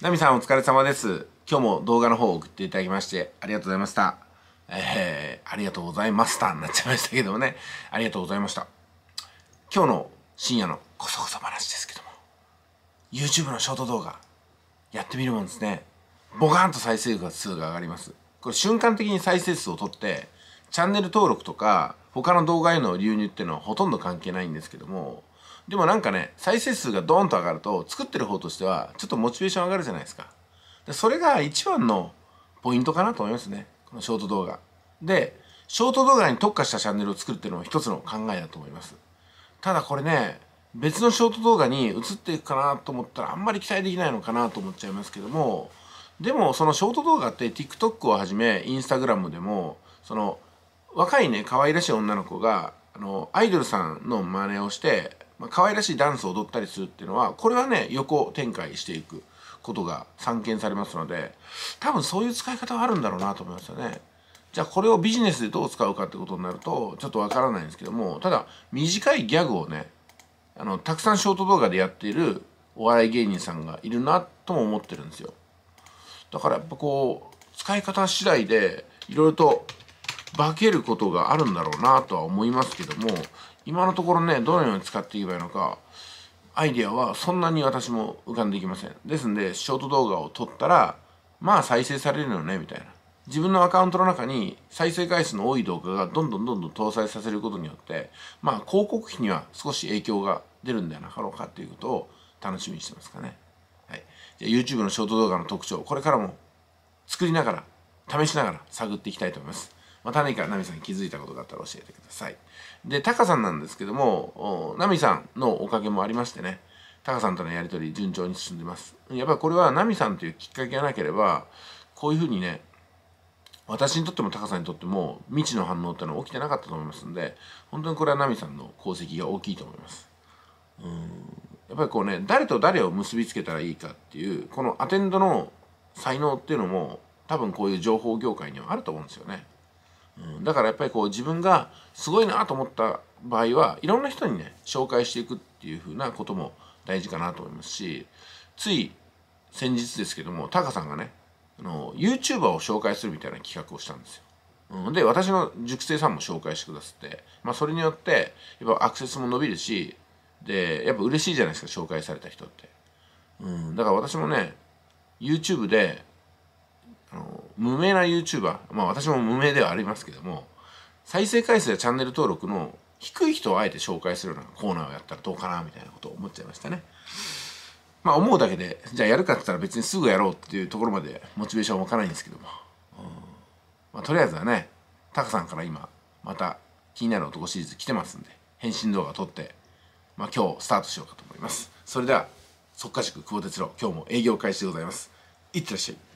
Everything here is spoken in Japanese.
ナミさんお疲れ様です。今日も動画の方を送っていただきましてありがとうございました。えー、ありがとうございましたになっちゃいましたけどもね。ありがとうございました。今日の深夜のこそこそ話ですけども、YouTube のショート動画、やってみるもんですね。ボカーンと再生数が上がります。これ瞬間的に再生数を取って、チャンネル登録とか、他の動画への流入っていうのはほとんど関係ないんですけどもでもなんかね再生数がドーンと上がると作ってる方としてはちょっとモチベーション上がるじゃないですかでそれが一番のポイントかなと思いますねこのショート動画でショート動画に特化したチャンネルを作るっていうのも一つの考えだと思いますただこれね別のショート動画に移っていくかなと思ったらあんまり期待できないのかなと思っちゃいますけどもでもそのショート動画って TikTok をはじめ Instagram でもその若いね可愛らしい女の子があのアイドルさんの真似をして、まあ、可愛らしいダンスを踊ったりするっていうのはこれはね横展開していくことが散見されますので多分そういう使い方はあるんだろうなと思いますよね。じゃあこれをビジネスでどう使うかってことになるとちょっとわからないんですけどもただ短いギャグをねあのたくさんショート動画でやっているお笑い芸人さんがいるなとも思ってるんですよだからやっぱこう使い方次第でいろいろと化けることがあるんだろうなとは思いますけども今のところねどのように使っていけばいいのかアイデアはそんなに私も浮かんできませんですんでショート動画を撮ったらまあ再生されるよねみたいな自分のアカウントの中に再生回数の多い動画がどんどんどんどん搭載させることによってまあ広告費には少し影響が出るんではなかろうかっていうことを楽しみにしてますかね、はい、じゃあ YouTube のショート動画の特徴これからも作りながら試しながら探っていきたいと思いますまた何かナミさんに気づいたことがあったら教えてください。で、タカさんなんですけども、ナミさんのおかげもありましてね、タカさんとのやり取り順調に進んでます。やっぱりこれはナミさんというきっかけがなければ、こういうふうにね、私にとってもタカさんにとっても未知の反応ってのは起きてなかったと思いますんで、本当にこれはナミさんの功績が大きいと思います。うんやっぱりこうね、誰と誰を結びつけたらいいかっていう、このアテンドの才能っていうのも、多分こういう情報業界にはあると思うんですよね。うん、だからやっぱりこう自分がすごいなと思った場合はいろんな人にね紹介していくっていうふうなことも大事かなと思いますしつい先日ですけどもタカさんがねあの YouTuber を紹介するみたいな企画をしたんですよ。うん、で私の塾生さんも紹介してくださって、まあ、それによってやっぱアクセスも伸びるしでやっぱ嬉しいじゃないですか紹介された人って、うん、だから私もね YouTube であの無名な YouTuber、まあ私も無名ではありますけども、再生回数やチャンネル登録の低い人をあえて紹介するようなコーナーをやったらどうかなみたいなことを思っちゃいましたね。まあ思うだけで、じゃあやるかって言ったら別にすぐやろうっていうところまでモチベーション湧かないんですけども。うん、まあ、とりあえずはね、タカさんから今、また気になる男シリーズ来てますんで、返信動画撮って、まあ今日スタートしようかと思います。それでは、即可塾久保哲郎、今日も営業開始でございます。いってらっしゃい。